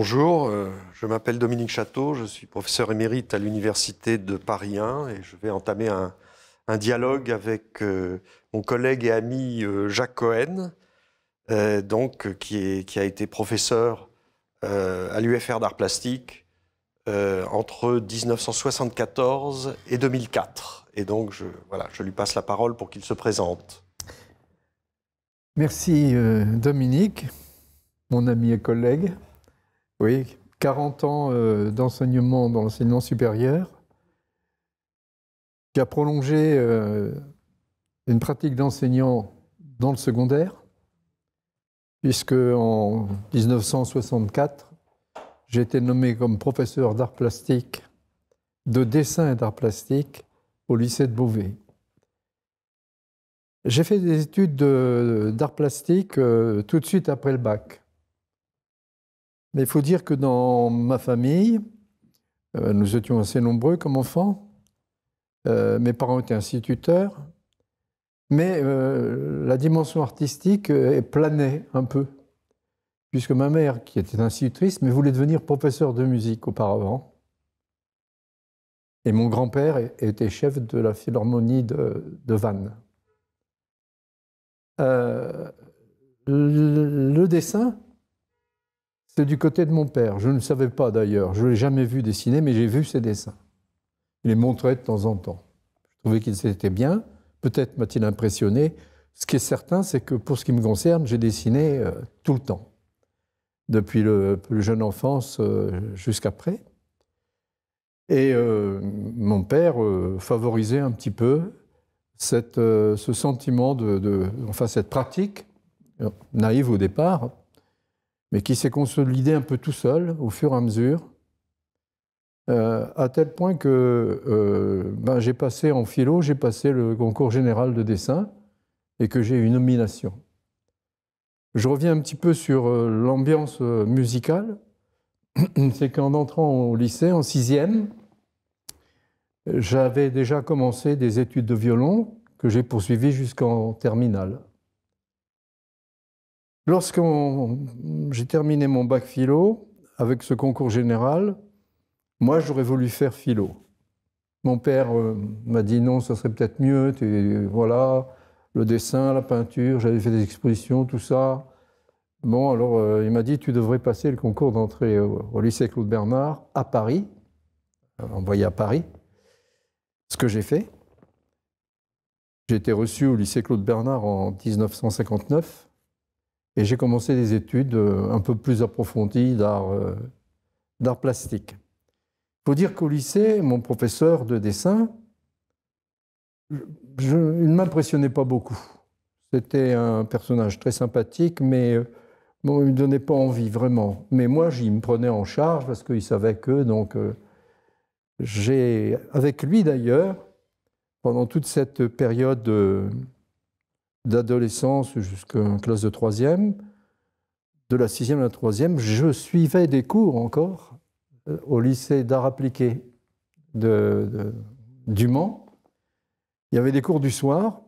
Bonjour, euh, je m'appelle Dominique Château, je suis professeur émérite à l'Université de Paris 1 et je vais entamer un, dialogue avec euh, mon collègue et ami euh, Jacques Cohen, donc, qui, a été professeur à l'UFR d'art plastique entre 1974 et 2004. Et donc, voilà, je lui passe la parole pour qu'il se présente. Merci Dominique, mon ami et collègue. Oui, 40 ans euh, d'enseignement dans l'enseignement supérieur, qui a prolongé euh, une pratique d'enseignant dans le secondaire, puisque en 1964, j'ai été nommé comme professeur d'art plastique, de dessin d'art plastique au lycée de Beauvais. J'ai fait des études d'art plastique euh, tout de suite après le bac. Mais il faut dire que dans ma famille, euh, nous étions assez nombreux comme enfants. Euh, mes parents étaient instituteurs. Mais euh, la dimension artistique planait un peu. Puisque ma mère, qui était institutrice, mais voulait devenir professeur de musique auparavant. Et mon grand-père était chef de la philharmonie de, Vannes. le dessin, c'est du côté de mon père. Je ne le savais pas d'ailleurs. Je ne l'ai jamais vu dessiner, mais j'ai vu ses dessins. Il les montrait de temps en temps. Je trouvais qu'il s'était bien. Peut-être m'a-t-il impressionné. Ce qui est certain, c'est que pour ce qui me concerne, j'ai dessiné euh, tout le temps, depuis le plus jeune enfance euh, jusqu'après. Et euh, mon père favorisait un petit peu ce sentiment de, enfin cette pratique naïve au départ, mais qui s'est consolidé un peu tout seul au fur et à mesure, euh, à tel point que euh, ben, j'ai passé en philo, j'ai passé le concours général de dessin et que j'ai eu une nomination. Je reviens un petit peu sur euh, l'ambiance musicale. C'est qu'en entrant au lycée, en sixième, j'avais déjà commencé des études de violon que j'ai poursuivies jusqu'en terminale. Lorsque j'ai terminé mon bac philo, avec ce concours général, moi j'aurais voulu faire philo. Mon père euh, m'a dit non, ça serait peut-être mieux, voilà, le dessin, la peinture, j'avais fait des expositions, tout ça. Bon, alors euh, il m'a dit tu devrais passer le concours d'entrée au, au, lycée Claude Bernard à Paris, euh, envoyé à Paris, ce que j'ai fait. J'ai été reçu au lycée Claude Bernard en 1959. Et j'ai commencé des études euh, un peu plus approfondies d'art euh, plastique. Il faut dire qu'au lycée, mon professeur de dessin, il ne m'impressionnait pas beaucoup. C'était un personnage très sympathique, mais euh, il ne me donnait pas envie, vraiment. Mais moi, j'y me prenais en charge parce qu'il savait que. Donc, j'ai, avec lui d'ailleurs, pendant toute cette période d'adolescence jusqu'en classe de troisième, de la sixième à la troisième, je suivais des cours encore euh, au lycée d'art appliqué de, du Mans. Il y avait des cours du soir.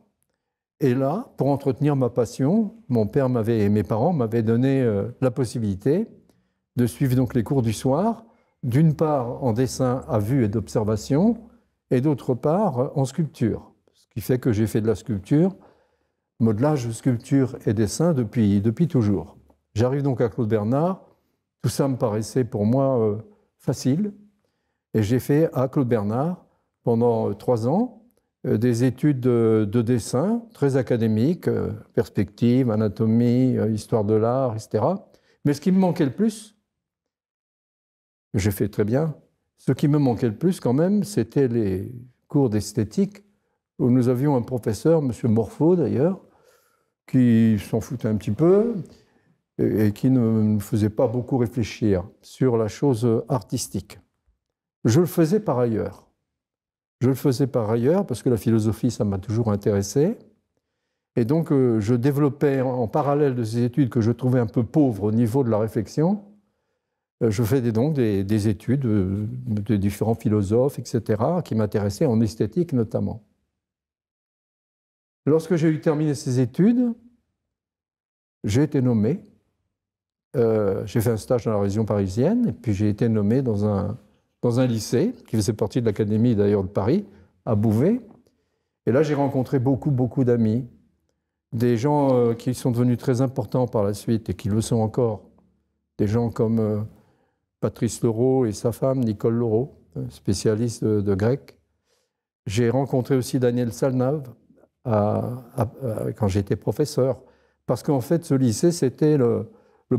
Et là, pour entretenir ma passion, mon père m'avait et mes parents m'avaient donné euh, la possibilité de suivre donc les cours du soir, d'une part en dessin à vue et d'observation, et d'autre part en sculpture. Ce qui fait que j'ai fait de la sculpture modelage, sculpture et dessin depuis, depuis toujours. J'arrive donc à Claude Bernard. Tout ça me paraissait pour moi euh, facile. Et j'ai fait à Claude Bernard, pendant euh, trois ans, euh, des études de, dessin très académiques, perspective, anatomie, histoire de l'art, etc. Mais ce qui me manquait le plus, j'ai fait très bien, ce qui me manquait le plus quand même, c'était les cours d'esthétique où nous avions un professeur, M. Morfaux d'ailleurs, qui s'en foutaient un petit peu et, qui ne me faisaient pas beaucoup réfléchir sur la chose artistique. Je le faisais par ailleurs. Je le faisais par ailleurs parce que la philosophie, ça m'a toujours intéressé. Et donc, euh, je développais en, parallèle de ces études que je trouvais un peu pauvres au niveau de la réflexion, euh, je faisais donc des, études euh, de différents philosophes, etc., qui m'intéressaient en esthétique notamment. Lorsque j'ai eu terminé ces études, j'ai été nommé. Euh, j'ai fait un stage dans la région parisienne, et puis j'ai été nommé dans un, dans un lycée, qui faisait partie de l'Académie d'ailleurs de Paris, à Bouvet. Et là, j'ai rencontré beaucoup, beaucoup d'amis, des gens euh, qui sont devenus très importants par la suite et qui le sont encore. Des gens comme euh, Patrice Leroux et sa femme, Nicole Leroux, spécialiste de, grec. J'ai rencontré aussi Daniel Salnave quand j'étais professeur parce qu'en fait, ce lycée, c'était le,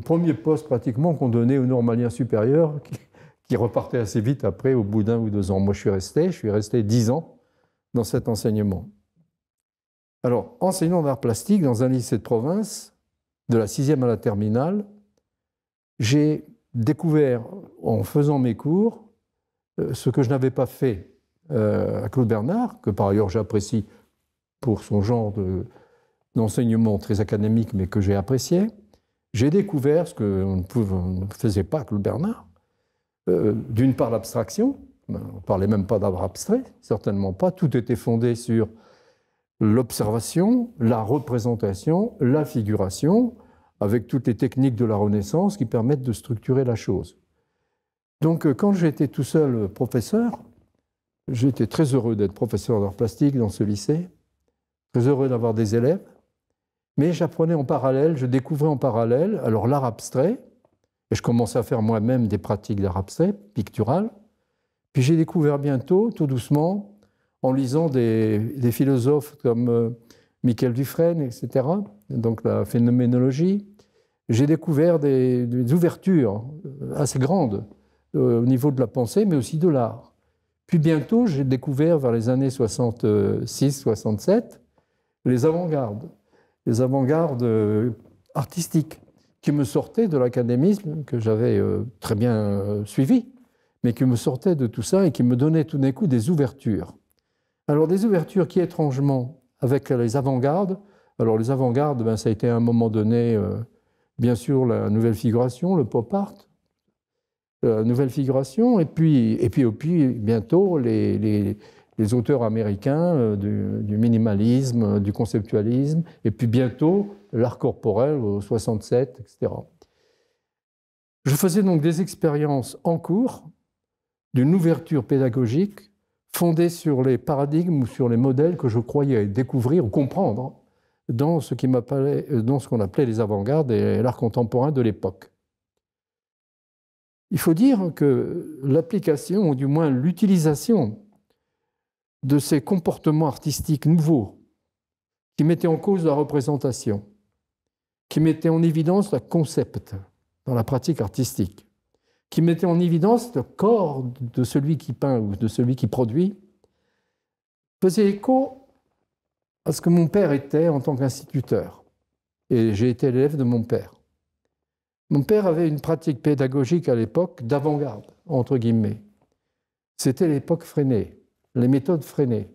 premier poste pratiquement qu'on donnait aux normaliens supérieurs, qui, qui repartaient assez vite après, au bout d'un ou deux ans. Moi, je suis resté, je suis resté dix ans dans cet enseignement. Alors, enseignant d'art plastique dans un lycée de province, de la sixième à la terminale, j'ai découvert, en faisant mes cours, euh, ce que je n'avais pas fait euh, à Claude Bernard, que par ailleurs j'apprécie pour son genre de, d'enseignement très académique, mais que j'ai apprécié, j'ai découvert ce qu'on ne faisait pas que le Bernard. Euh, d'une part, l'abstraction. Ben, on ne parlait même pas d'art abstrait, certainement pas. Tout était fondé sur l'observation, la représentation, la figuration, avec toutes les techniques de la Renaissance qui permettent de structurer la chose. Donc, euh, quand j'étais tout seul professeur, j'étais très heureux d'être professeur d'art plastique dans ce lycée, très heureux d'avoir des élèves. Mais j'apprenais en parallèle, je découvrais en parallèle, alors l'art abstrait, et je commençais à faire moi-même des pratiques d'art abstrait, pictural. Puis j'ai découvert bientôt, tout doucement, en lisant des, philosophes comme euh, Michael Dufresne, etc., donc la phénoménologie, j'ai découvert des, ouvertures euh, assez grandes euh, au niveau de la pensée, mais aussi de l'art. Puis bientôt, j'ai découvert vers les années 66-67 les avant-gardes les avant-gardes euh, artistiques qui me sortaient de l'académisme que j'avais euh, très bien euh, suivi, mais qui me sortaient de tout ça et qui me donnaient tout d'un coup des ouvertures. Alors des ouvertures qui, étrangement, avec les avant-gardes, alors les avant-gardes, ben, ça a été à un moment donné, bien sûr, la nouvelle figuration, le pop art, la nouvelle figuration, et puis, et puis, puis bientôt les, les auteurs américains euh, du, minimalisme, euh, du conceptualisme, et puis bientôt l'art corporel, au 67, etc. Je faisais donc des expériences en cours d'une ouverture pédagogique fondée sur les paradigmes ou sur les modèles que je croyais découvrir ou comprendre dans ce euh, qu'on appelait les avant-gardes et l'art contemporain de l'époque. Il faut dire que l'application, ou du moins l'utilisation de ces comportements artistiques nouveaux qui mettaient en cause la représentation, qui mettaient en évidence le concept dans la pratique artistique, qui mettaient en évidence le corps de celui qui peint ou de celui qui produit, faisait écho à ce que mon père était en tant qu'instituteur. Et j'ai été l'élève de mon père. Mon père avait une pratique pédagogique à l'époque d'avant-garde, entre guillemets. C'était l'époque freinée les méthodes freinées.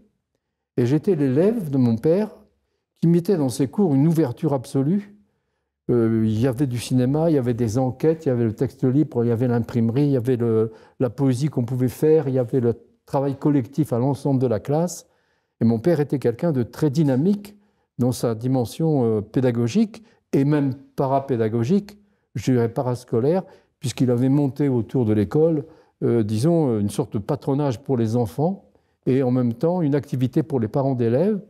Et j'étais l'élève de mon père qui mettait dans ses cours une ouverture absolue. Euh, il y avait du cinéma, il y avait des enquêtes, il y avait le texte libre, il y avait l'imprimerie, il y avait la poésie qu'on pouvait faire, il y avait le travail collectif à l'ensemble de la classe. Et mon père était quelqu'un de très dynamique dans sa dimension euh, pédagogique et même parapédagogique, je dirais parascolaire, puisqu'il avait monté autour de l'école, euh, disons, une sorte de patronage pour les enfants et en même temps une activité pour les parents d'élèves,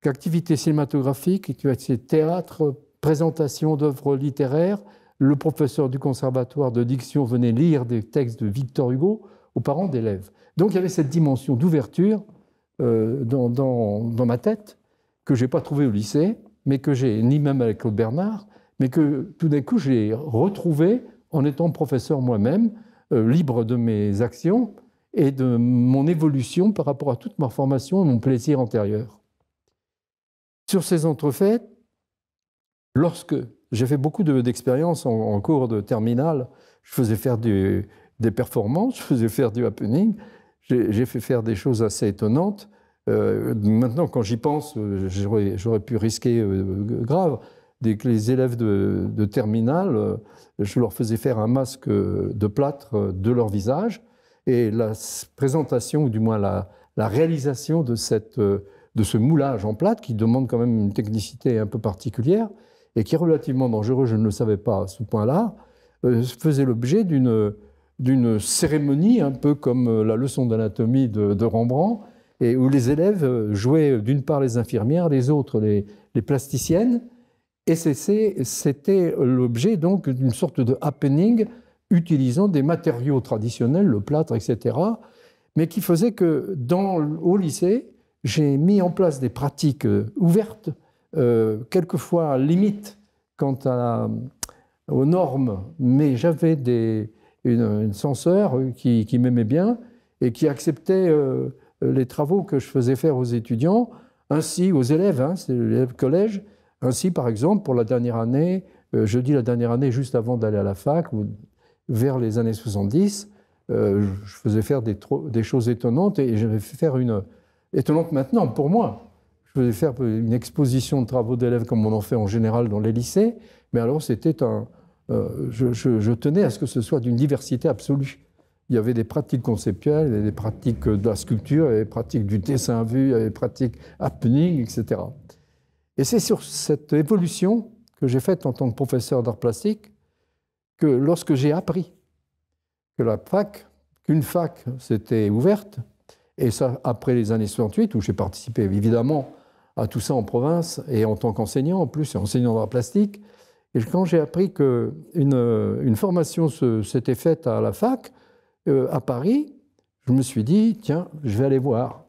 qu'activité cinématographique, qui va théâtre, présentation d'œuvres littéraires. Le professeur du conservatoire de diction venait lire des textes de Victor Hugo aux parents d'élèves. Donc il y avait cette dimension d'ouverture euh, dans, ma tête que je n'ai pas trouvée au lycée, mais que j'ai, ni même avec Claude Bernard, mais que tout d'un coup j'ai retrouvée en étant professeur moi-même, euh, libre de mes actions, et de mon évolution par rapport à toute ma formation et mon plaisir antérieur. Sur ces entrefaites, lorsque j'ai fait beaucoup d'expériences en, cours de terminale, je faisais faire des performances, je faisais faire du happening, j'ai fait faire des choses assez étonnantes. Euh, maintenant, quand j'y pense, euh, j'aurais pu risquer euh, grave. Dès que les élèves de, de terminale, je leur faisais faire un masque de plâtre de leur visage et la présentation, ou du moins la, réalisation de, cette, euh, de ce moulage en plâtre, qui demande quand même une technicité un peu particulière et qui est relativement dangereux, je ne le savais pas à ce point-là, euh, faisait l'objet d'une d'une cérémonie, un peu comme euh, la leçon d'anatomie de, Rembrandt, et où les élèves jouaient d'une part les infirmières, les autres les, plasticiennes, et c'était l'objet donc d'une sorte de happening utilisant des matériaux traditionnels, le plâtre, etc., mais qui faisait que dans, au lycée, j'ai mis en place des pratiques euh, ouvertes, euh, quelquefois limites quant à, euh, aux normes, mais j'avais des, une, censeur qui, m'aimait bien et qui acceptait les travaux que je faisais faire aux étudiants, ainsi aux élèves, hein, c'est l'élève collège, ainsi par exemple pour la dernière année, je dis la dernière année juste avant d'aller à la fac, ou vers les années 70, euh, je faisais faire des, choses étonnantes et, je j'avais fait faire une. étonnante maintenant pour moi. Je faisais faire une exposition de travaux d'élèves comme on en fait en général dans les lycées, mais alors c'était un. Euh, je, tenais à ce que ce soit d'une diversité absolue. Il y avait des pratiques conceptuelles, il des pratiques de la sculpture, il y des pratiques du dessin à vue, des pratiques happening, etc. Et c'est sur cette évolution que j'ai faite en tant que professeur d'art plastique que lorsque j'ai appris que la fac, qu'une fac s'était ouverte, et ça après les années 68, où j'ai participé évidemment à tout ça en province et en tant qu'enseignant en plus, et enseignant d'art plastique, et quand j'ai appris qu'une une formation s'était faite à la fac, euh, à Paris, je me suis dit, tiens, je vais aller voir.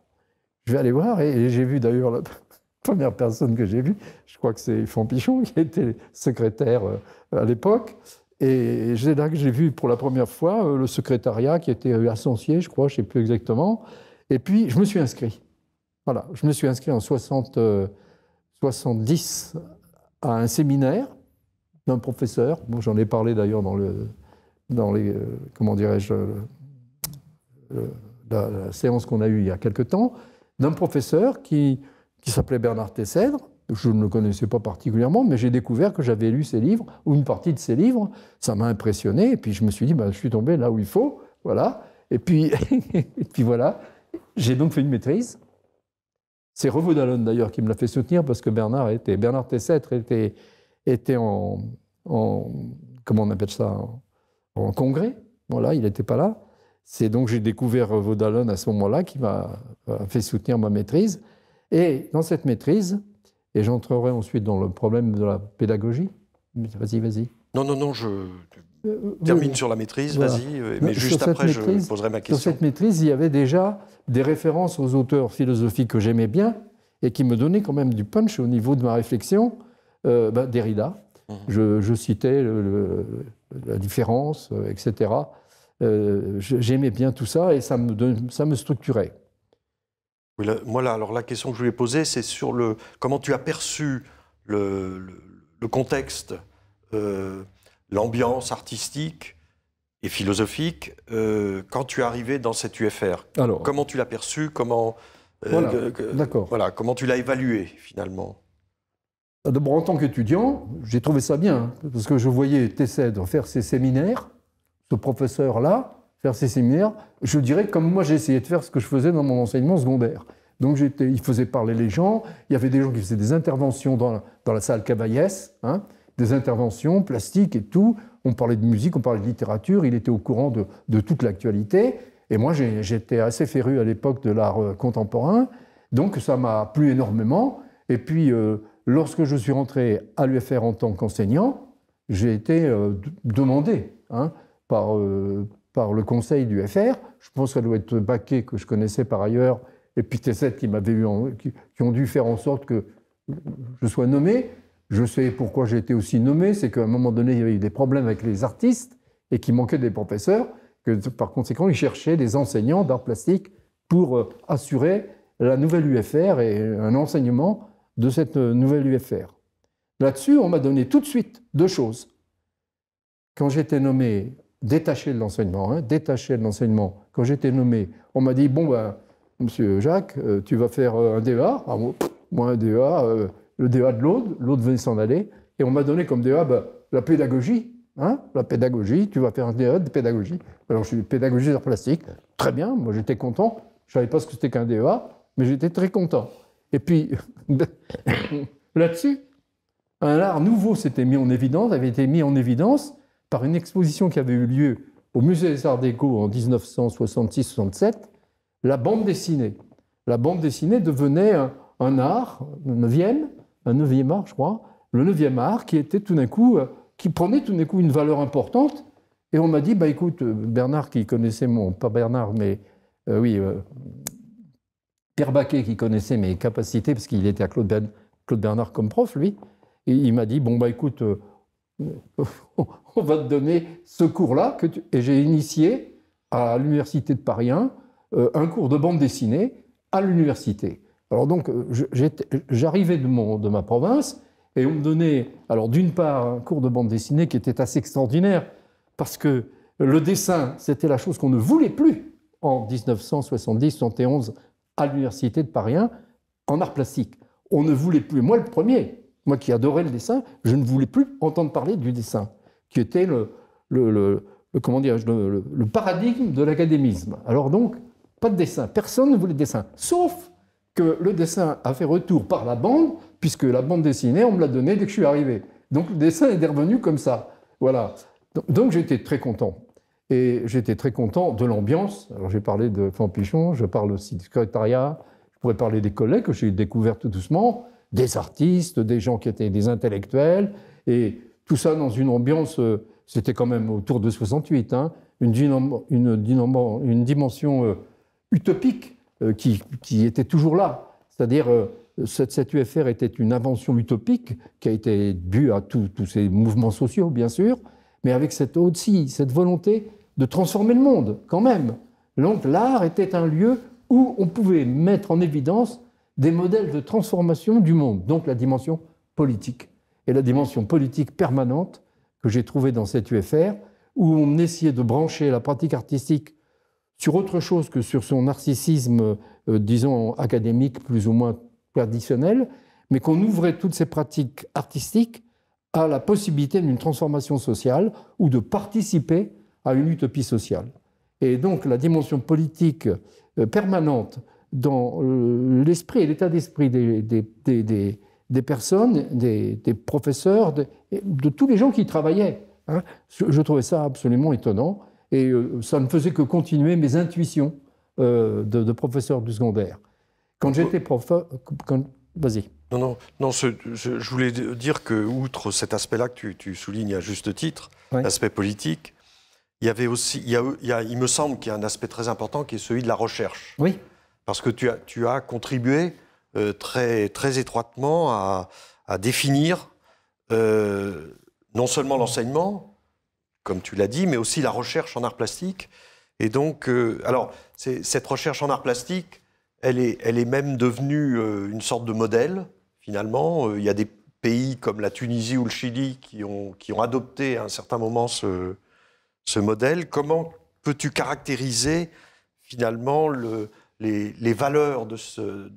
Je vais aller voir, et, j'ai vu d'ailleurs la première personne que j'ai vue, je crois que c'est Pichon qui était secrétaire euh, à l'époque, et c'est là que j'ai vu pour la première fois euh, le secrétariat qui était à euh, je crois, je ne sais plus exactement. Et puis, je me suis inscrit. Voilà, je me suis inscrit en 60, 70 euh, à un séminaire d'un professeur. Bon, J'en ai parlé d'ailleurs dans, le, dans les. Comment dirais-je la, séance qu'on a eue il y a quelque temps, d'un professeur qui, qui s'appelait Bernard Tessèdre je ne le connaissais pas particulièrement, mais j'ai découvert que j'avais lu ses livres, ou une partie de ses livres. Ça m'a impressionné, et puis je me suis dit, bah, je suis tombé là où il faut, voilà. Et puis, et puis voilà, j'ai donc fait une maîtrise. C'est Revaud d'ailleurs qui me l'a fait soutenir, parce que Bernard, était, Bernard Tessêtre était, était en, en, Comment on appelle ça En, congrès. Voilà, il n'était pas là. C'est donc j'ai découvert Revaud à ce moment-là, qui m'a fait soutenir ma maîtrise. Et dans cette maîtrise, et j'entrerai ensuite dans le problème de la pédagogie. Vas-y, vas-y. Non, non, non, je euh, termine sur la maîtrise, vas-y, euh, mais juste après, je poserai ma question. Sur cette maîtrise, il y avait déjà des références aux auteurs philosophiques que j'aimais bien et qui me donnaient quand même du punch au niveau de ma réflexion. Euh, bah, Derrida, mhm. je, citais le, la différence, etc. j'aimais bien tout ça et ça me, ça me structurait. Voilà, alors la question que je voulais poser, c'est sur le comment tu as perçu le, contexte, euh, l'ambiance artistique et philosophique euh, quand tu es arrivé dans cette UFR. comment tu l'as perçu Comment euh, Voilà, comment tu l'as évalué finalement ah, D'abord, en tant qu'étudiant, j'ai trouvé ça bien, hein, parce que je voyais Tessède faire ses séminaires, ce professeur-là, faire ces séminaires, je dirais comme moi j'ai essayé de faire ce que je faisais dans mon enseignement secondaire. Donc il faisait parler les gens, il y avait des gens qui faisaient des interventions dans, la, dans la salle Cavaillès, hein, des interventions plastiques et tout, on parlait de musique, on parlait de littérature, il était au courant de, de toute l'actualité, et moi j'étais assez féru à l'époque de l'art euh, contemporain, donc ça m'a plu énormément, et puis euh, lorsque je suis rentré à l'UFR en tant qu'enseignant, j'ai été euh, demandé hein, par, par le conseil du FR. Je pense qu'elle doit être Baquet, que je connaissais par ailleurs, et puis T7 qui, m'avait eu qui, ont dû faire en sorte que je sois nommé. Je sais pourquoi j'ai été aussi nommé, c'est qu'à un moment donné, il y avait eu des problèmes avec les artistes et qu'il manquait des professeurs, que par conséquent, ils cherchaient des enseignants d'art plastique pour euh, assurer la nouvelle UFR et un enseignement de cette euh, nouvelle UFR. Là-dessus, on m'a donné tout de suite deux choses. Quand j'étais nommé détaché de l'enseignement, hein, détaché de l'enseignement. Quand j'étais nommé, on m'a dit bon ben, Monsieur Jacques, euh, tu vas faire euh, un DEA. Ah, moi, un DEA, euh, le DEA de l'autre, l'autre venait s'en aller, et on m'a donné comme DEA ben, la pédagogie. Hein, la pédagogie, tu vas faire un DEA de pédagogie. Alors, je suis pédagogie d'art plastique. Très bien, moi j'étais content. Je ne savais pas ce que c'était qu'un DEA, mais j'étais très content. Et puis, là-dessus, un art nouveau s'était mis en évidence, avait été mis en évidence, par une exposition qui avait eu lieu au Musée des Arts Déco en 1966-67, la bande dessinée. La bande dessinée devenait un, art, un neuvième, un neuvième art, je crois, le neuvième art qui était tout d'un coup, euh, qui prenait tout d'un coup une valeur importante. Et on m'a dit, bah écoute, euh, Bernard qui connaissait mon, pas Bernard, mais euh, oui, Pierre Baquet qui connaissait mes capacités, parce qu'il était à Claude, Bernard comme prof, lui, et il m'a dit, bon bah écoute, on va te donner ce cours-là. Tu... Et j'ai initié à l'université de Paris 1 euh, un cours de bande dessinée à l'université. Alors donc, euh, j'arrivais de, mon, de ma province et on me donnait, alors d'une part, un cours de bande dessinée qui était assez extraordinaire parce que le dessin, c'était la chose qu'on ne voulait plus en 1970-71 à l'université de Paris 1 en art plastique. On ne voulait plus, moi le premier, moi qui adorais le dessin, je ne voulais plus entendre parler du dessin qui était le, le, le paradigme de l'académisme. Alors donc, pas de dessin. Personne ne voulait de dessin. Sauf que le dessin a fait retour par la bande, puisque la bande dessinée, on me l'a donné dès que je suis arrivé. Donc le dessin est revenu comme ça. Voilà. Donc j'étais très content. Et j'étais très content de l'ambiance. Alors j'ai parlé de Fampichon, je parle aussi du secrétariat, je pourrais parler des collègues que j'ai découverts tout doucement, des artistes, des gens qui étaient des intellectuels. Et tout ça dans une ambiance, euh, c'était quand même autour de 68, hein. une, une, dimension euh, utopique euh, qui, était toujours là. C'est-à-dire, cette, cette, UFR était une invention utopique qui a été due à tous ces mouvements sociaux, bien sûr, mais avec cette aussi, cette volonté de transformer le monde, quand même. Donc l'art était un lieu où on pouvait mettre en évidence des modèles de transformation du monde, donc la dimension politique et la dimension politique permanente que j'ai trouvée dans cette UFR, où on essayait de brancher la pratique artistique sur autre chose que sur son narcissisme, euh, disons, académique plus ou moins traditionnel, mais qu'on ouvrait toutes ces pratiques artistiques à la possibilité d'une transformation sociale ou de participer à une utopie sociale. Et donc la dimension politique euh, permanente dans euh, l'esprit et l'état d'esprit des, des, des personnes, des, professeurs, de, tous les gens qui travaillaient. Hein. Je, trouvais ça absolument étonnant et euh, ça ne faisait que continuer mes intuitions euh, de, professeur du secondaire. Quand j'étais prof... vas-y. Non, non, non je voulais dire que, outre cet aspect-là que tu, soulignes à juste titre, l'aspect politique, il y avait aussi, il, me semble qu'il y a un aspect très important qui est celui de la recherche. Oui. Parce que tu as, tu as contribué euh, très, très étroitement à, définir euh, non seulement l'enseignement, comme tu l'as dit, mais aussi la recherche en art plastique. Et donc, euh, alors, cette recherche en art plastique, elle est, elle est même devenue une sorte de modèle, finalement. Il y a des pays comme la Tunisie ou le Chili qui ont, qui ont adopté à un certain moment ce, ce modèle. Comment peux-tu caractériser, finalement, le, les, valeurs de,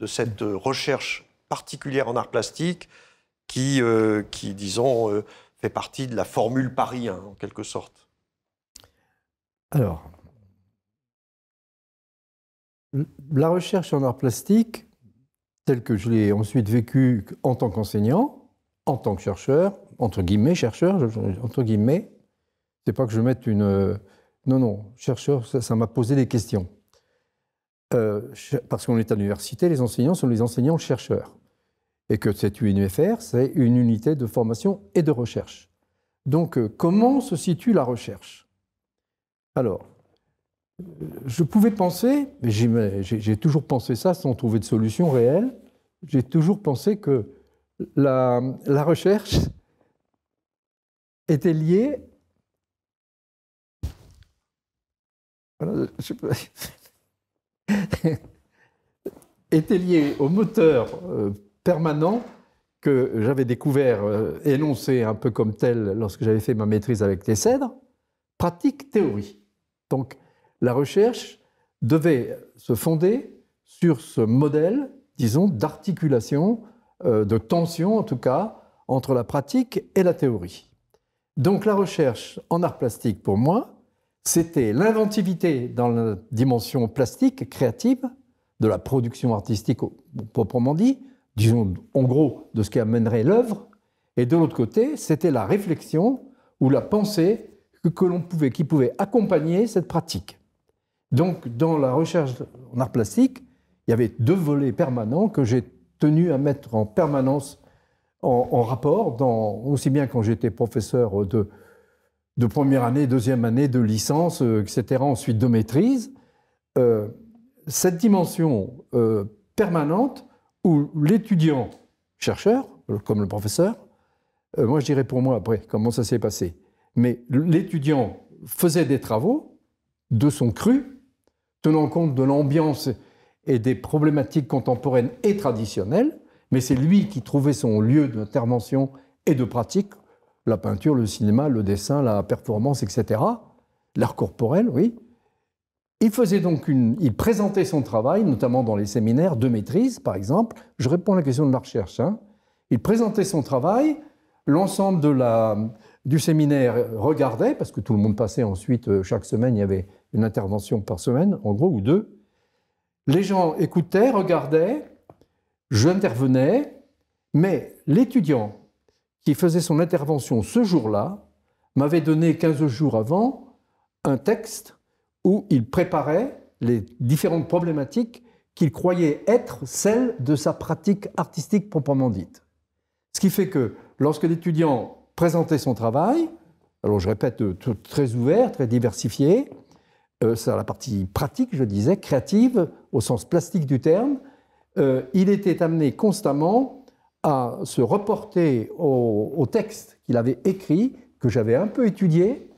cette recherche particulière en art plastique qui, euh, disons, euh, fait partie de la formule Paris, hein, en quelque sorte Alors, la recherche en art plastique, telle que je l'ai ensuite vécue en tant qu'enseignant, en tant que chercheur, entre guillemets, chercheur, entre guillemets, c'est pas que je mette une. Non, non, chercheur, ça m'a posé des questions. Euh, parce qu'on est à l'université, les enseignants sont les enseignants-chercheurs. Et que cette UNFR, c'est une unité de formation et de recherche. Donc, euh, comment se situe la recherche Alors, euh, je pouvais penser, mais j'ai toujours pensé ça sans trouver de solution réelle, j'ai toujours pensé que la, recherche était liée. Voilà, était lié au moteur euh, permanent que j'avais découvert, euh, énoncé un peu comme tel lorsque j'avais fait ma maîtrise avec les cèdres, pratique, théorie. Donc la recherche devait se fonder sur ce modèle, disons, d'articulation, euh, de tension en tout cas, entre la pratique et la théorie. Donc la recherche en art plastique pour moi, c'était l'inventivité dans la dimension plastique, créative, de la production artistique proprement dit, disons en gros de ce qui amènerait l'œuvre, et de l'autre côté, c'était la réflexion ou la pensée que, l'on pouvait, qui pouvait accompagner cette pratique. Donc, dans la recherche en art plastique, il y avait deux volets permanents que j'ai tenu à mettre en permanence en, rapport, dans, aussi bien quand j'étais professeur de de première année, deuxième année de licence, euh, etc., ensuite de maîtrise, euh, cette dimension euh, permanente où l'étudiant chercheur, comme le professeur, moi je dirais pour moi après comment ça s'est passé, mais l'étudiant faisait des travaux de son cru, tenant compte de l'ambiance et des problématiques contemporaines et traditionnelles, mais c'est lui qui trouvait son lieu d'intervention et de pratique la peinture, le cinéma, le dessin, la performance, etc. L'art corporel, oui. Il faisait donc une, il présentait son travail, notamment dans les séminaires de maîtrise, par exemple. Je réponds à la question de la recherche. Hein. Il présentait son travail, l'ensemble de la, du séminaire regardait, parce que tout le monde passait ensuite euh, chaque semaine, il y avait une intervention par semaine, en gros, ou deux. Les gens écoutaient, regardaient, j'intervenais mais l'étudiant qui faisait son intervention ce jour-là, m'avait donné 15 jours avant un texte où il préparait les différentes problématiques qu'il croyait être celles de sa pratique artistique proprement dite. Ce qui fait que lorsque l'étudiant présentait son travail, alors je répète, euh, très ouvert, très diversifié, euh, c'est la partie pratique, je disais, créative, au sens plastique du terme, euh, il était amené constamment à se reporter au, texte qu'il avait écrit, que j'avais un peu étudié,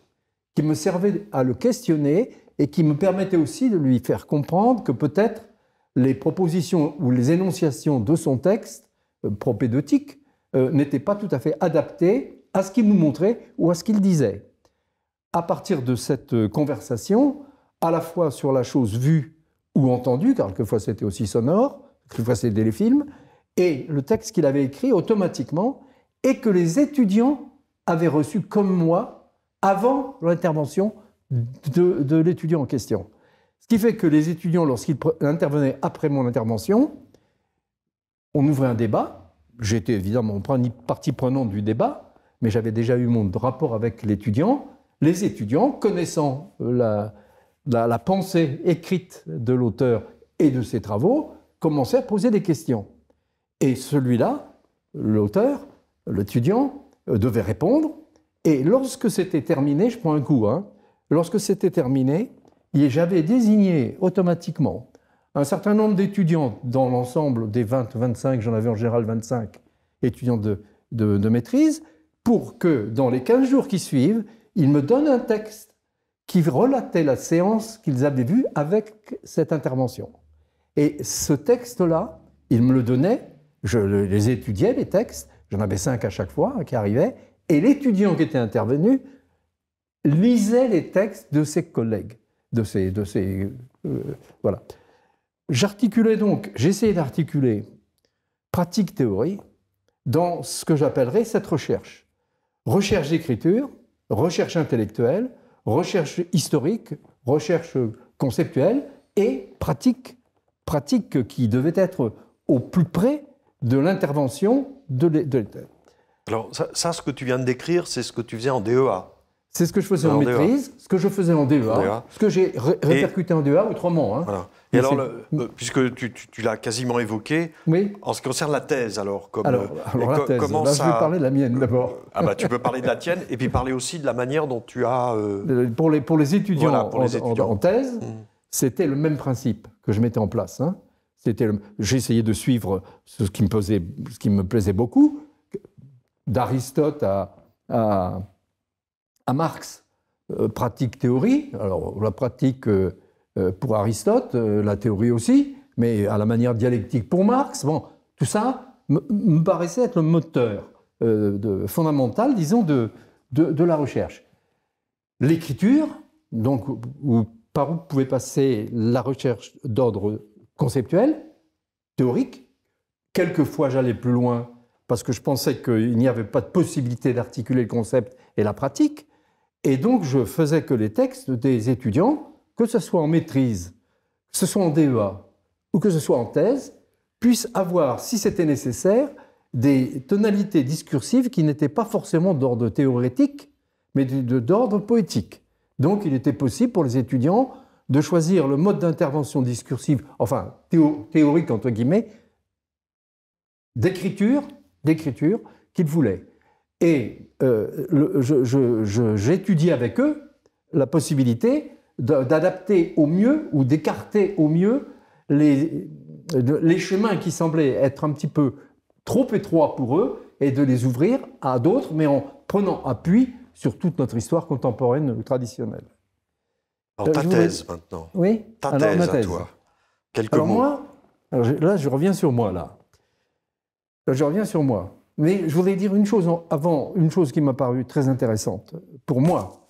qui me servait à le questionner et qui me permettait aussi de lui faire comprendre que peut-être les propositions ou les énonciations de son texte euh, propédotique euh, n'étaient pas tout à fait adaptées à ce qu'il nous montrait ou à ce qu'il disait. À partir de cette conversation, à la fois sur la chose vue ou entendue, car quelquefois c'était aussi sonore, quelquefois c'était des films, et le texte qu'il avait écrit automatiquement et que les étudiants avaient reçu comme moi avant l'intervention de, l'étudiant en question. Ce qui fait que les étudiants, lorsqu'ils intervenaient après mon intervention, on ouvrait un débat. J'étais évidemment partie prenante du débat, mais j'avais déjà eu mon rapport avec l'étudiant. Les étudiants, connaissant euh, la pensée écrite de l'auteur et de ses travaux, commençaient à poser des questions. Et celui-là, l'auteur, l'étudiant, euh, devait répondre. Et lorsque c'était terminé, je prends un coup, hein, lorsque c'était terminé, j'avais désigné automatiquement un certain nombre d'étudiants dans l'ensemble des 20, 25, j'en avais en général 25 étudiants de, de, de, maîtrise, pour que dans les 15 jours qui suivent, ils me donnent un texte qui relatait la séance qu'ils avaient vue avec cette intervention. Et ce texte-là, ils me le donnaient je les étudiais, les textes, j'en avais cinq à chaque fois hein, qui arrivaient, et l'étudiant qui était intervenu lisait les textes de ses collègues, de ses... De ses euh, voilà. J'articulais donc, j'essayais d'articuler pratique-théorie dans ce que j'appellerais cette recherche. Recherche d'écriture, recherche intellectuelle, recherche historique, recherche conceptuelle et pratique, pratique qui devait être au plus près de l'intervention de l'État. Alors ça, ce que tu viens de décrire, c'est ce que tu faisais en DEA. C'est ce que je faisais en, e maîtrise, ce que je faisais en DEA, e ce que j'ai répercuté en DEA autrement. Hein. Voilà. Et alors, euh, puisque tu, l'as quasiment évoqué, en ce qui concerne la thèse, alors, comme, alors, euh, la thèse. comment Je vais parler de la mienne d'abord. Ah bah, tu peux parler de la tienne et puis parler aussi de la manière dont tu as... Euh, pour, les, pour les étudiants, pour les étudiants. En, thèse, mm. c'était le même principe que je mettais en place. Hein. C'était, j'essayais de suivre ce qui me, posait ce qui me plaisait beaucoup, d'Aristote à, à, à, Marx, euh, pratique théorie. Alors la pratique euh, euh, pour Aristote, la théorie aussi, mais à la manière dialectique pour Marx. Bon, tout ça me paraissait être le moteur de, fondamental, disons, de, de, de la recherche. L'écriture, donc, par où pouvait passer la recherche d'ordre conceptuel, théorique. Quelquefois, j'allais plus loin parce que je pensais qu'il n'y avait pas de possibilité d'articuler le concept et la pratique. Et donc, je faisais que les textes des étudiants, que ce soit en maîtrise, que ce soit en DEA ou que ce soit en thèse, puissent avoir, si c'était nécessaire, des tonalités discursives qui n'étaient pas forcément d'ordre théorétique, mais d'ordre poétique. Donc, il était possible pour les étudiants de choisir le mode d'intervention discursive, enfin théorique entre guillemets, d'écriture, d'écriture qu'ils voulaient. Et euh, j'étudie avec eux la possibilité d'adapter au mieux ou d'écarter au mieux les, les chemins qui semblaient être un petit peu trop étroits pour eux et de les ouvrir à d'autres, mais en prenant appui sur toute notre histoire contemporaine ou traditionnelle. Alors, euh, ta thèse maintenant. Oui. Ta thèse, ma thèse, à toi. Quelques alors, Moi, là, je reviens sur moi, là. Euh, je reviens sur moi. Mais je voulais dire une chose avant, une chose qui m'a paru très intéressante pour moi.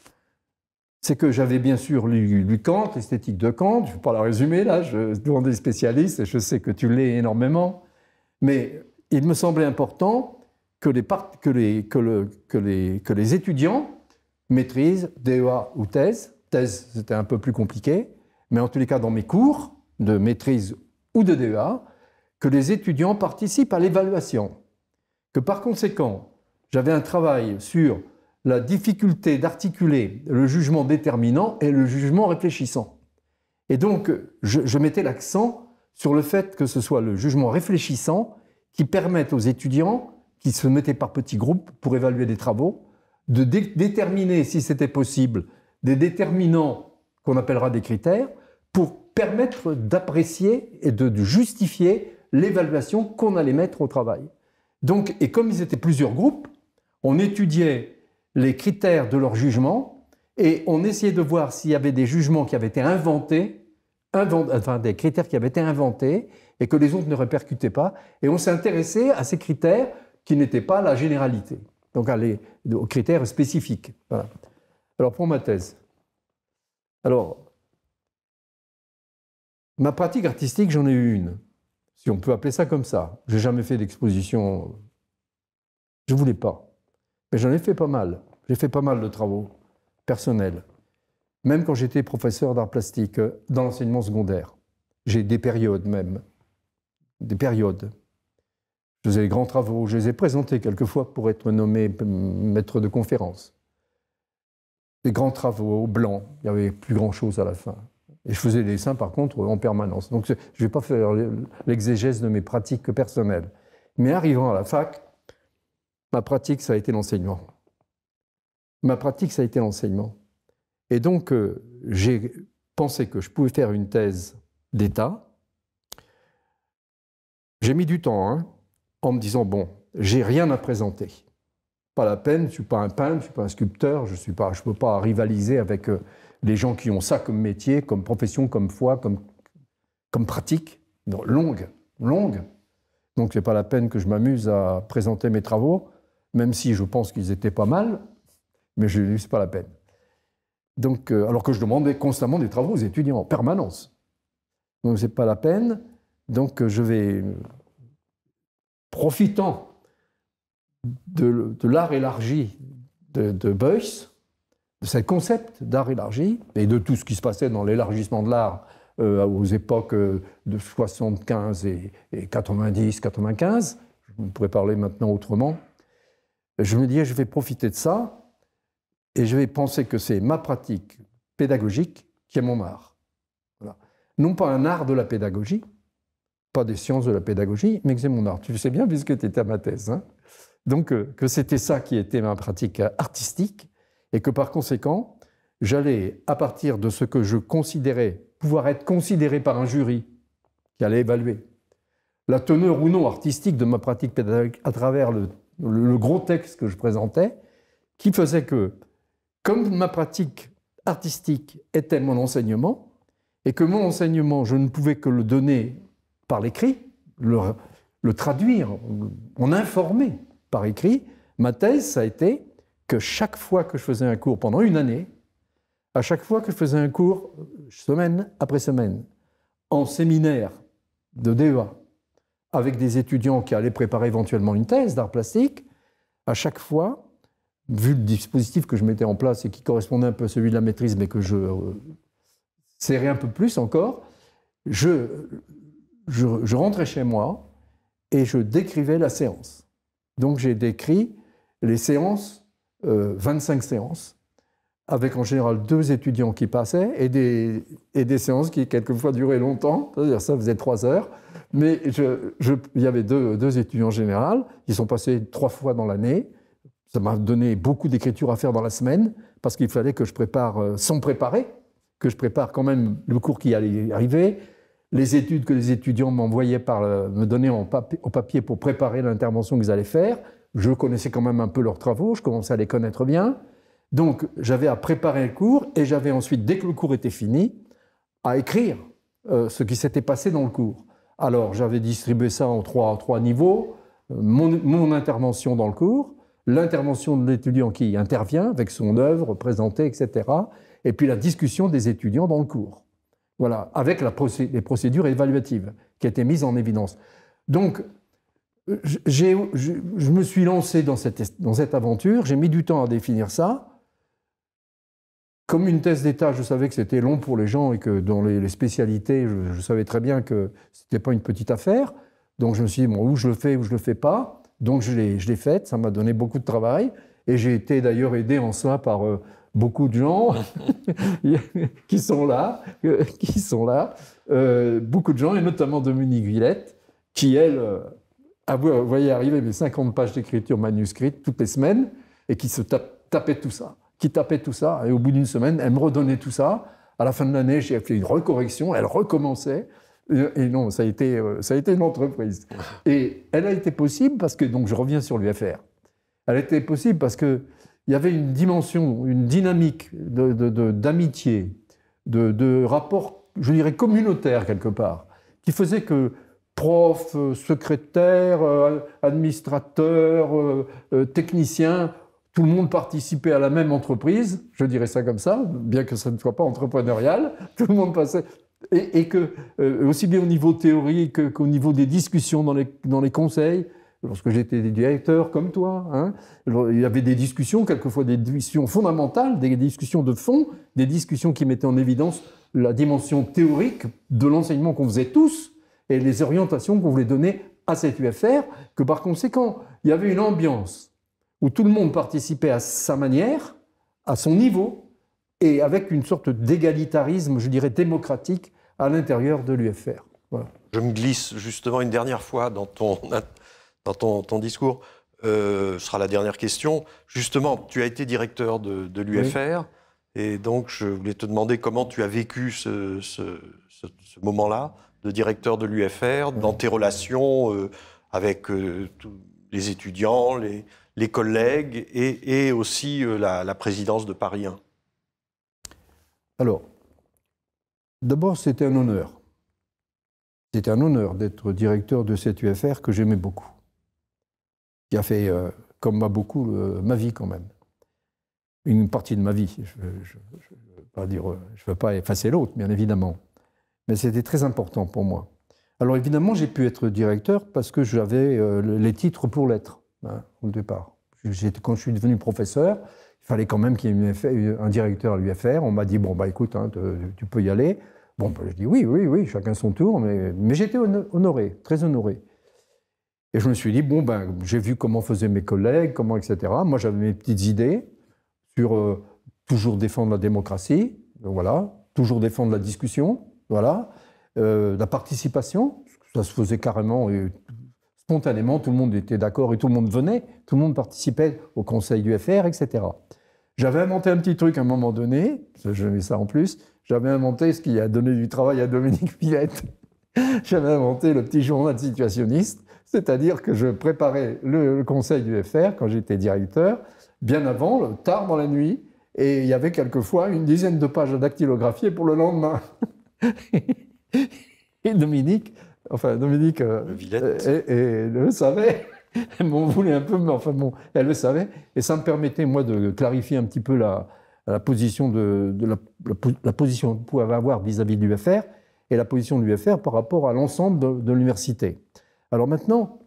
C'est que j'avais bien sûr lu, Kant, l'esthétique de Kant. Je ne vais pas la résumer là, je demande des spécialistes et je sais que tu l'es énormément. Mais il me semblait important que les, que les, que le, que les, que les étudiants maîtrisent DEA ou thèse c'était un peu plus compliqué, mais en tous les cas dans mes cours de maîtrise ou de DEA, que les étudiants participent à l'évaluation. Que par conséquent, j'avais un travail sur la difficulté d'articuler le jugement déterminant et le jugement réfléchissant. Et donc, je, mettais l'accent sur le fait que ce soit le jugement réfléchissant qui permette aux étudiants qui se mettaient par petits groupes pour évaluer des travaux, de déterminer si c'était possible des déterminants qu'on appellera des critères pour permettre d'apprécier et de, justifier l'évaluation qu'on allait mettre au travail. Donc, et comme ils étaient plusieurs groupes, on étudiait les critères de leur jugement et on essayait de voir s'il y avait des jugements qui avaient été inventés, invent, enfin des critères qui avaient été inventés et que les autres ne répercutaient pas. Et on s'intéressait à ces critères qui n'étaient pas la généralité, donc à aux critères spécifiques. Alors, pour ma thèse. Alors, ma pratique artistique, j'en ai eu une, si on peut appeler ça comme ça. J'ai jamais fait d'exposition. Je voulais pas. Mais j'en ai fait pas mal. J'ai fait pas mal de travaux personnels. Même quand j'étais professeur d'art plastique euh, dans l'enseignement secondaire. J'ai des périodes même. Des périodes. Je faisais des grands travaux. Je les ai présentés quelquefois pour être nommé maître de conférence des grands travaux blancs. Il n'y avait plus grand-chose à la fin. Et je faisais des dessins, par contre, en permanence. Donc, je ne vais pas faire l'exégèse de mes pratiques personnelles. Mais arrivant à la fac, ma pratique, ça a été l'enseignement. Ma pratique, ça a été l'enseignement. Et donc, euh, j'ai pensé que je pouvais faire une thèse d'État. J'ai mis du temps, hein, en me disant, bon, j'ai rien à présenter pas la peine, je ne suis pas un peintre, je ne suis pas un sculpteur, je ne peux pas rivaliser avec euh, les gens qui ont ça comme métier, comme profession, comme foi, comme, comme pratique, longue, longue. Donc ce n'est pas la peine que je m'amuse à présenter mes travaux, même si je pense qu'ils étaient pas mal, mais je n'est pas la peine. Donc, euh, alors que je demandais constamment des travaux aux étudiants, en permanence. Donc ce n'est pas la peine. Donc euh, je vais, profitant de, l'art élargi de, de Beuys, de ce concept d'art élargi et de tout ce qui se passait dans l'élargissement de l'art euh, aux époques euh, de 75 et, et 90, 95, je pourrais parler maintenant autrement, je me disais, je vais profiter de ça et je vais penser que c'est ma pratique pédagogique qui est mon art. Non pas un art de la pédagogie, pas des sciences de la pédagogie, mais que c'est mon art. Tu le sais bien puisque tu étais à ma thèse. Hein. Donc euh, que c'était ça qui était ma pratique artistique et que par conséquent, j'allais, à partir de ce que je considérais pouvoir être considéré par un jury qui allait évaluer la teneur ou non artistique de ma pratique pédagogique à travers le, gros texte que je présentais, qui faisait que, comme ma pratique artistique était mon enseignement, et que mon enseignement, je ne pouvais que le donner par l'écrit, le traduire, en informer par écrit. Ma thèse, ça a été que chaque fois que je faisais un cours pendant une année, à chaque fois que je faisais un cours euh, semaine après semaine, en séminaire de DEA, avec des étudiants qui allaient préparer éventuellement une thèse d'art plastique, à chaque fois, vu le dispositif que je mettais en place et qui correspondait un peu à celui de la maîtrise, mais que je euh, serrais un peu plus encore, je rentrais chez moi et je décrivais la séance. Donc j'ai décrit les séances, 25 euh, séances, avec en général deux étudiants qui passaient et des, séances qui quelquefois duraient longtemps, c'est-à-dire ça faisait trois heures. Mais il y avait deux, étudiants en général, ils sont passés trois fois dans l'année. Ça m'a donné beaucoup d'écriture à faire dans la semaine, parce qu'il fallait que je prépare, euh, sans préparer, que je prépare quand même le cours qui allait arriver, les études que les étudiants m'envoyaient par me donnaient en au papier pour préparer l'intervention qu'ils allaient faire. Je connaissais quand même un peu leurs travaux, je commençais à les connaître bien. Donc j'avais à préparer le cours et j'avais ensuite, dès que le cours était fini, à écrire euh, ce qui s'était passé dans le cours. Alors j'avais distribué ça en trois, niveaux, euh, mon, mon intervention dans le cours, l'intervention de l'étudiant qui intervient avec son œuvre présentée, etc., et puis la discussion des étudiants dans le cours. Voilà, avec la les procédures évaluatives qui étaient mises en évidence. Donc, je me suis lancé dans cette, dans cette aventure, j'ai mis du temps à définir ça. Comme une thèse d'État, je savais que c'était long pour les gens et que dans les, spécialités, je, savais très bien que ce n'était pas une petite affaire. Donc je me suis dit, bon, ou je le fais ou je ne le fais pas. Donc je l'ai faite, ça m'a donné beaucoup de travail. Et j'ai été d'ailleurs aidé en cela par euh, beaucoup de gens qui sont là, euh, qui sont là, euh, beaucoup de gens, et notamment Dominique Villette, qui, elle, euh, voyait vous voyez arriver mes 50 pages d'écriture manuscrite toutes les semaines, et qui se tapait tout ça, qui tapait tout ça, et au bout d'une semaine, elle me redonnait tout ça. À la fin de l'année, j'ai fait une recorrection, elle recommençait. Et non, ça a été, ça a été une entreprise. Et elle a été possible parce que, donc je reviens sur l'UFR, elle a été possible parce que il y avait une dimension, une dynamique d'amitié, de, de, rapport, je dirais, communautaire quelque part, qui faisait que prof, euh, secrétaire, euh, administrateur, euh, technicien, tout le monde participait à la même entreprise, je dirais ça comme ça, bien que ça ne soit pas entrepreneurial, tout le monde passait, et, que, aussi bien au niveau théorique qu'au niveau des discussions dans les conseils, lorsque j'étais directeur comme toi, hein, il y avait des discussions, quelquefois des discussions fondamentales, des discussions de fond, des discussions qui mettaient en évidence la dimension théorique de l'enseignement qu'on faisait tous et les orientations qu'on voulait donner à cette UFR, que par conséquent, il y avait une ambiance où tout le monde participait à sa manière, à son niveau, et avec une sorte d'égalitarisme, je dirais, démocratique à l'intérieur de l'UFR. Je me glisse justement une dernière fois dans ton dans ton, discours, euh, ce sera la dernière question. Justement, tu as été directeur de, l'UFR, et donc je voulais te demander comment tu as vécu ce, moment-là de directeur de l'UFR, dans tes relations euh, avec euh, les étudiants, les, collègues, et, aussi la, la, présidence de Paris 1. Alors, d'abord, c'était un honneur. C'était un honneur d'être directeur de cette UFR que j'aimais beaucoup qui a fait, euh, comme moi beaucoup, euh, ma vie quand même. Une partie de ma vie. Je ne veux pas dire, euh, je veux pas effacer l'autre, bien évidemment. Mais c'était très important pour moi. Alors évidemment, j'ai pu être directeur parce que j'avais les titres pour l'être, hein, au départ. Quand je suis devenu professeur, il fallait quand même qu'il y ait un directeur à l'UFR. On m'a dit, bon, bah écoute, hein, tu peux y aller. Bon, bah, je dis oui, oui, oui, chacun son tour, mais j'étais honoré, très honoré. Et je me suis dit, bon, ben, j'ai vu comment faisaient mes collègues, comment, etc. Moi, j'avais mes petites idées sur euh, toujours défendre la démocratie, voilà, toujours défendre la discussion, voilà, euh, la participation, ça se faisait carrément et spontanément, tout le monde était d'accord et tout le monde venait, tout le monde participait au conseil du FR, etc. J'avais inventé un petit truc à un moment donné, je mets ça en plus, j'avais inventé ce qui a donné du travail à Dominique Villette. j'avais inventé le petit journal situationniste c'est-à-dire que je préparais le, conseil du FR quand j'étais directeur, bien avant, tard dans la nuit, et il y avait quelquefois une dizaine de pages dactylographiées pour le lendemain. et Dominique, enfin Dominique, euh, le euh, le savait. Elle m'en voulait un peu, mais enfin bon, elle le savait. Et ça me permettait, moi, de clarifier un petit peu la, position, de, la, position qu'on pouvait avoir vis-à-vis de l'UFR et la position de l'UFR par rapport à l'ensemble de l'université. Alors maintenant,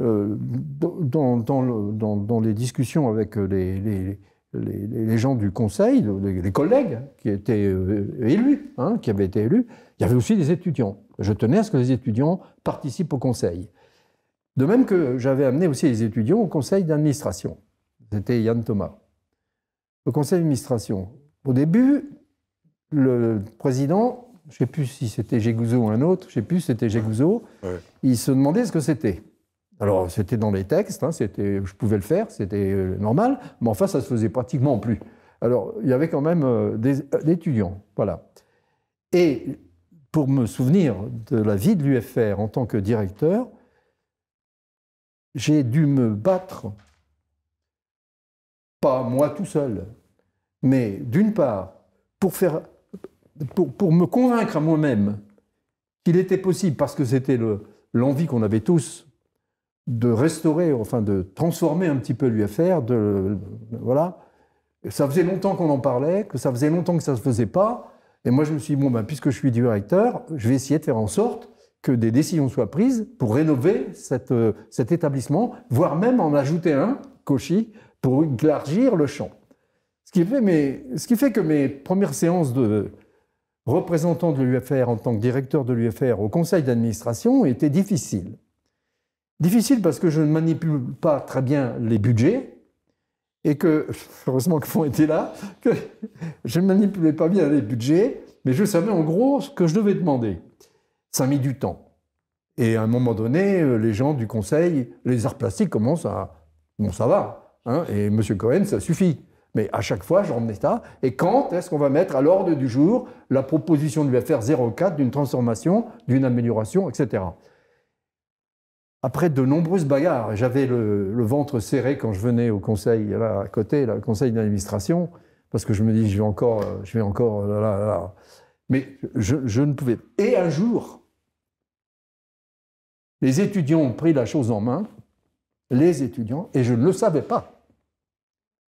euh, dans, les discussions avec euh, les, gens du Conseil, les, collègues qui étaient euh, élus, hein, qui avaient été élus, il y avait aussi des étudiants. Je tenais à ce que les étudiants participent au Conseil. De même que j'avais amené aussi les étudiants au Conseil d'administration. C'était Yann Thomas. au Conseil d'administration. Au début, le président je ne sais plus si c'était Gégouzeau ou un autre, je ne sais plus si c'était Gégouzeau, ouais. ils se demandaient ce que c'était. Alors, c'était dans les textes, hein, je pouvais le faire, c'était euh, normal, mais enfin, ça se faisait pratiquement plus. Alors, il y avait quand même euh, des, euh, des étudiants, voilà. Et pour me souvenir de la vie de l'UFR en tant que directeur, j'ai dû me battre, pas moi tout seul, mais d'une part, pour faire pour, me convaincre à moi-même qu'il était possible, parce que c'était l'envie qu'on avait tous, de restaurer, enfin de transformer un petit peu l'UFR, de, voilà. Ça faisait longtemps qu'on en parlait, que ça faisait longtemps que ça ne se faisait pas. Et moi, je me suis dit, bon, ben, puisque je suis directeur, je vais essayer de faire en sorte que des décisions soient prises pour rénover cette, euh, cet établissement, voire même en ajouter un, Cauchy, pour élargir le champ. Ce qui fait, mais ce qui fait que mes premières séances de, représentant de l'UFR en tant que directeur de l'UFR au conseil d'administration était difficile. Difficile parce que je ne manipule pas très bien les budgets et que, heureusement que fonds était là, que je ne manipulais pas bien les budgets, mais je savais en gros ce que je devais demander. Ça a mis du temps. Et à un moment donné, euh, les gens du conseil, les arts plastiques commencent à... Bon, ça va. Hein, et M. Cohen, ça suffit. Mais à chaque fois, je remettais. ça. Et quand est-ce qu'on va mettre à l'ordre du jour la proposition du FR 04 d'une transformation, d'une amélioration, etc. Après de nombreuses bagarres, j'avais le, ventre serré quand je venais au conseil, à côté, là, conseil d'administration, parce que je me dis, je vais encore, euh, je vais encore, là, Mais je, ne pouvais. pas. Et un jour, les étudiants ont pris la chose en main, les étudiants, et je ne le savais pas.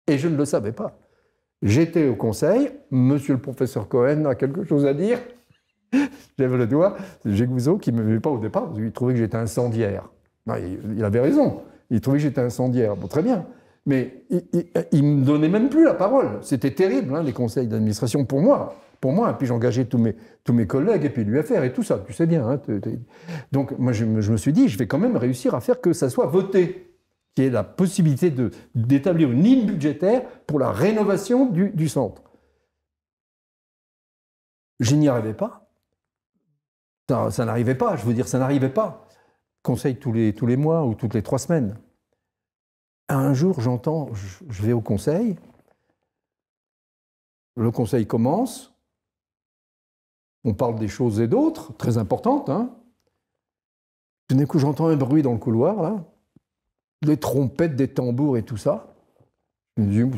Et je ne le savais pas. J'étais au conseil, monsieur le professeur Cohen a quelque chose à dire. J'avais le doigt, Gouzeau qui ne voulait pas au départ, il trouvait que j'étais incendiaire. il avait raison, il trouvait que j'étais incendiaire. Bon, très bien. Mais il ne me donnait même plus la parole. C'était terrible, hein, les conseils d'administration pour moi. Pour moi, et puis j'engageais tous mes, tous mes collègues, et puis l'UFR, et tout ça, tu sais bien. Hein, Donc moi, je je me suis dit, je vais quand même réussir à faire que ça soit voté qui est la possibilité d'établir une ligne budgétaire pour la rénovation du, centre. Je n'y arrivais pas. Ça, n'arrivait pas, je veux dire, ça n'arrivait pas. Conseil tous les, tous les mois ou toutes les trois semaines. Un jour, j'entends, je, vais au conseil, le conseil commence, on parle des choses et d'autres, très importantes. Hein. Tout d'un coup, j'entends un bruit dans le couloir, là les trompettes, des tambours et tout ça. Tu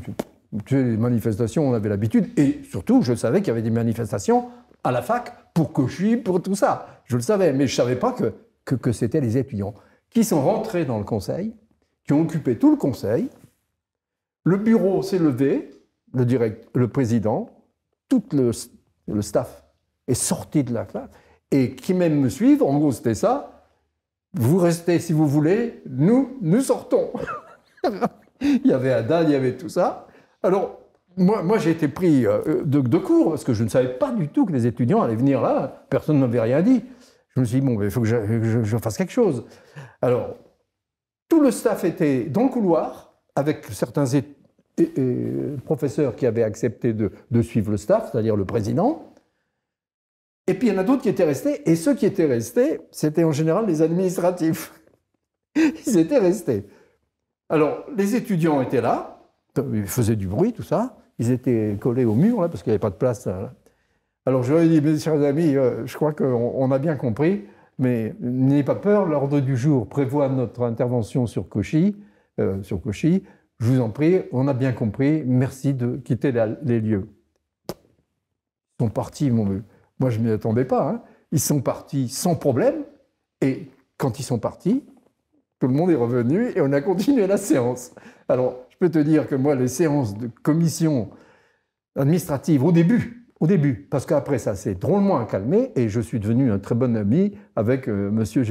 Les manifestations, on avait l'habitude. Et surtout, je savais qu'il y avait des manifestations à la fac pour que suis pour tout ça. Je le savais, mais je ne savais pas que, que, c'était les étudiants qui sont rentrés dans le conseil, qui ont occupé tout le conseil. Le bureau s'est levé, le, direct, le président, tout le, staff est sorti de la classe. Et qui même me suivre, en gros, c'était ça vous restez si vous voulez, nous, nous sortons. il y avait Adam, il y avait tout ça. Alors, moi, moi j'ai été pris euh, de, de, parce que je ne savais pas du tout que les étudiants allaient venir là. Personne ne m'avait rien dit. Je me suis dit, bon, il faut que je, fasse quelque chose. Alors, tout le staff était dans le couloir avec certains professeurs qui avaient accepté de, de suivre le staff, c'est-à-dire le président. Et puis il y en a d'autres qui étaient restés, et ceux qui étaient restés, c'était en général les administratifs. Ils étaient restés. Alors les étudiants étaient là, ils faisaient du bruit, tout ça. Ils étaient collés au mur, là, parce qu'il n'y avait pas de place. Là. Alors je leur ai dit, mes chers amis, euh, je crois qu'on a bien compris, mais n'ayez pas peur, l'ordre du jour prévoit notre intervention sur Cauchy. Euh, sur Cauchy. Je vous en prie, on a bien compris, merci de quitter les lieux. Ils sont partis, mon vieux. Moi, je ne m'y attendais pas. Hein. Ils sont partis sans problème. Et quand ils sont partis, tout le monde est revenu et on a continué la séance. Alors, je peux te dire que moi, les séances de commission administrative, au début, au début, parce qu'après ça s'est drôlement calmé et je suis devenu un très bon ami avec M. Euh, monsieur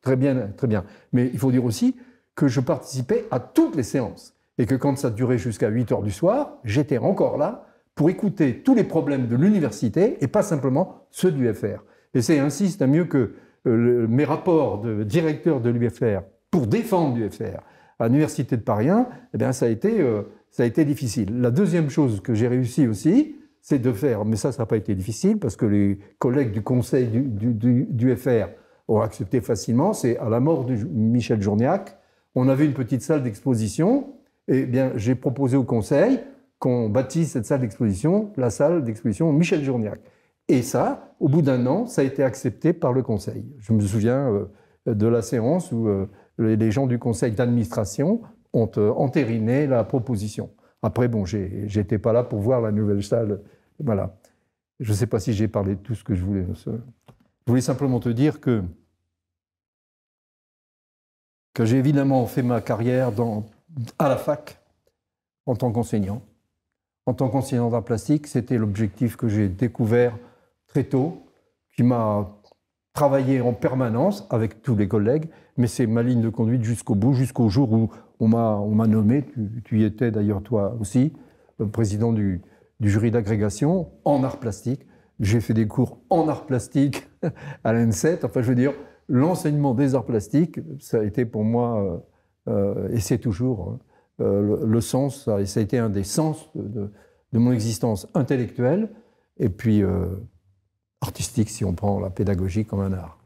Très bien, très bien. Mais il faut dire aussi que je participais à toutes les séances et que quand ça durait jusqu'à 8 heures du soir, j'étais encore là pour écouter tous les problèmes de l'université et pas simplement ceux du FR. Et c'est ainsi, c'est mieux que euh, mes rapports de directeur de l'UFR pour défendre l'UFR à l'Université de Paris 1, eh bien, ça, a été, euh, ça a été difficile. La deuxième chose que j'ai réussi aussi, c'est de faire, mais ça, ça n'a pas été difficile parce que les collègues du conseil du, FR ont accepté facilement, c'est à la mort de Michel Journiac, on avait une petite salle d'exposition, et eh bien j'ai proposé au conseil, qu'on bâtisse cette salle d'exposition la salle d'exposition Michel Journiac. Et ça, au bout d'un an, ça a été accepté par le Conseil. Je me souviens euh, de la séance où euh, les gens du Conseil d'administration ont euh, entériné la proposition. Après, bon, j'étais pas là pour voir la nouvelle salle. Voilà. Je ne sais pas si j'ai parlé de tout ce que je voulais. Je voulais simplement te dire que, que j'ai évidemment fait ma carrière dans, à la fac en tant qu'enseignant en tant qu'enseignant d'art plastique, c'était l'objectif que j'ai découvert très tôt, qui m'a travaillé en permanence avec tous les collègues, mais c'est ma ligne de conduite jusqu'au bout, jusqu'au jour où on m'a nommé, tu, y étais d'ailleurs toi aussi, président du, jury d'agrégation en art plastique. J'ai fait des cours en art plastique à l'ENSET. Enfin, je veux dire, l'enseignement des arts plastiques, ça a été pour moi, euh, euh, et c'est toujours, hein, euh, le, sens, ça, a été un des sens de mon existence intellectuelle, et puis euh, artistique, si on prend la pédagogie comme un art.